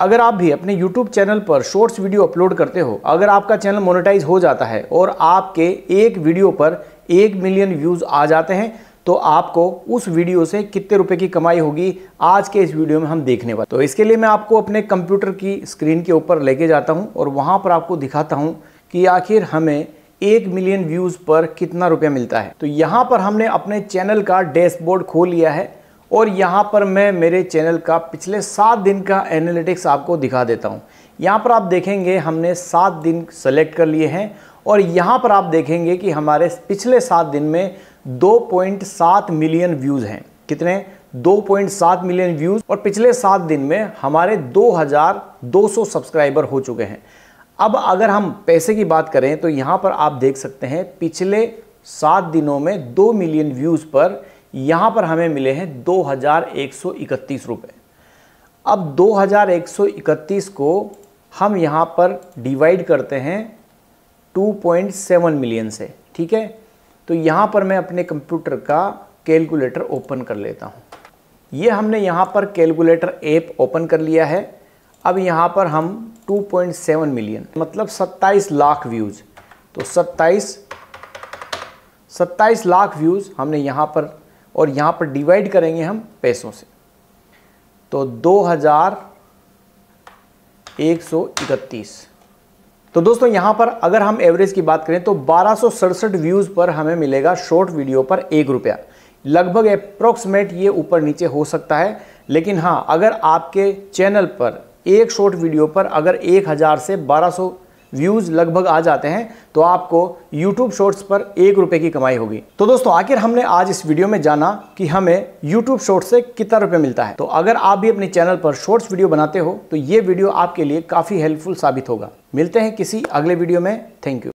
अगर आप भी अपने YouTube चैनल पर शॉर्ट्स वीडियो अपलोड करते हो अगर आपका चैनल मोनेटाइज हो जाता है और आपके एक वीडियो पर एक मिलियन व्यूज़ आ जाते हैं तो आपको उस वीडियो से कितने रुपए की कमाई होगी आज के इस वीडियो में हम देखने वाले तो इसके लिए मैं आपको अपने कंप्यूटर की स्क्रीन के ऊपर लेके जाता हूँ और वहां पर आपको दिखाता हूँ कि आखिर हमें एक मिलियन व्यूज़ पर कितना रुपया मिलता है तो यहाँ पर हमने अपने चैनल का डैशबोर्ड खोल लिया है और यहाँ पर मैं मेरे चैनल का पिछले सात दिन का एनालिटिक्स आपको दिखा देता हूँ यहाँ पर आप देखेंगे हमने सात दिन सेलेक्ट कर लिए हैं और यहाँ पर आप देखेंगे कि हमारे पिछले सात दिन में 2.7 मिलियन व्यूज़ हैं कितने 2.7 मिलियन व्यूज़ और पिछले सात दिन में हमारे 2,200 सब्सक्राइबर हो चुके हैं अब अगर हम पैसे की बात करें तो यहाँ पर आप देख सकते हैं पिछले सात दिनों में दो मिलियन व्यूज़ पर यहाँ पर हमें मिले हैं दो हज़ार एक सौ इकतीस रुपये अब दो हज़ार एक सौ इकतीस को हम यहाँ पर डिवाइड करते हैं टू पॉइंट सेवन मिलियन से ठीक है तो यहाँ पर मैं अपने कंप्यूटर का कैलकुलेटर ओपन कर लेता हूँ ये हमने यहाँ पर कैलकुलेटर ऐप ओपन कर लिया है अब यहाँ पर हम 2.7 मिलियन मतलब 27 लाख व्यूज़ तो 27 27 लाख व्यूज़ हमने यहाँ पर और यहाँ पर डिवाइड करेंगे हम पैसों से तो दो हज़ार एक सौ इकतीस तो दोस्तों यहाँ पर अगर हम एवरेज की बात करें तो बारह सड़सठ व्यूज़ पर हमें मिलेगा शॉर्ट वीडियो पर एक रुपया लगभग अप्रोक्सीमेट ये ऊपर नीचे हो सकता है लेकिन हाँ अगर आपके चैनल पर एक शॉर्ट वीडियो पर अगर एक हज़ार से बारह व्यूज़ लगभग आ जाते हैं तो आपको यूट्यूब शॉर्ट्स पर एक रुपये की कमाई होगी तो दोस्तों आखिर हमने आज इस वीडियो में जाना कि हमें यूट्यूब शॉर्ट्स से कितना रुपये मिलता है तो अगर आप भी अपने चैनल पर शॉर्ट्स वीडियो बनाते हो तो ये वीडियो आपके लिए काफ़ी हेल्पफुल साबित होगा मिलते हैं किसी अगले वीडियो में थैंक यू